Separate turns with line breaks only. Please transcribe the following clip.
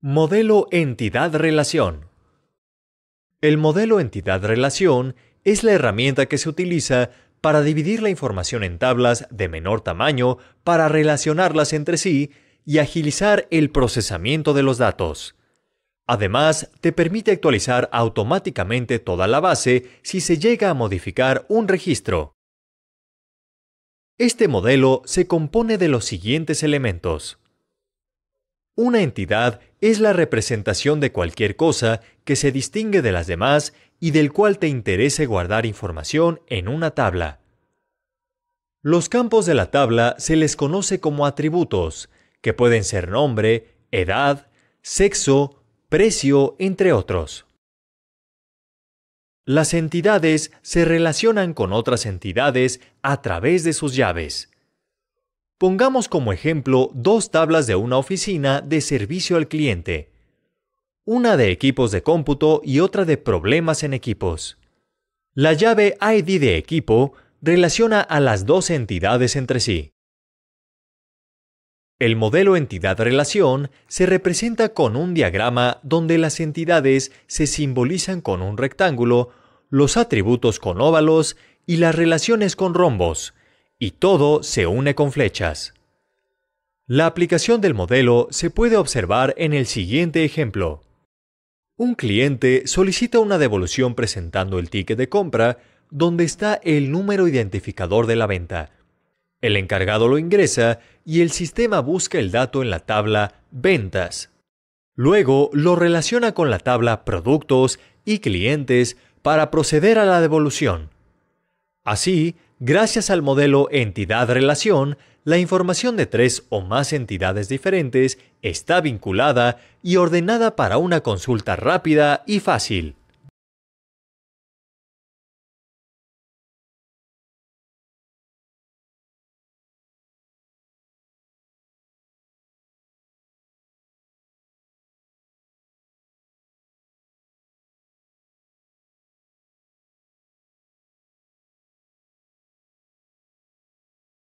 Modelo Entidad-Relación. El modelo entidad-relación es la herramienta que se utiliza para dividir la información en tablas de menor tamaño para relacionarlas entre sí y agilizar el procesamiento de los datos. Además, te permite actualizar automáticamente toda la base si se llega a modificar un registro. Este modelo se compone de los siguientes elementos. Una entidad es la representación de cualquier cosa que se distingue de las demás y del cual te interese guardar información en una tabla. Los campos de la tabla se les conoce como atributos, que pueden ser nombre, edad, sexo, precio, entre otros. Las entidades se relacionan con otras entidades a través de sus llaves. Pongamos como ejemplo dos tablas de una oficina de servicio al cliente, una de equipos de cómputo y otra de problemas en equipos. La llave ID de equipo relaciona a las dos entidades entre sí. El modelo entidad-relación se representa con un diagrama donde las entidades se simbolizan con un rectángulo, los atributos con óvalos y las relaciones con rombos, y todo se une con flechas. La aplicación del modelo se puede observar en el siguiente ejemplo. Un cliente solicita una devolución presentando el ticket de compra donde está el número identificador de la venta. El encargado lo ingresa y el sistema busca el dato en la tabla Ventas. Luego lo relaciona con la tabla Productos y Clientes para proceder a la devolución. Así, Gracias al modelo entidad-relación, la información de tres o más entidades diferentes está vinculada y ordenada para una consulta rápida y fácil.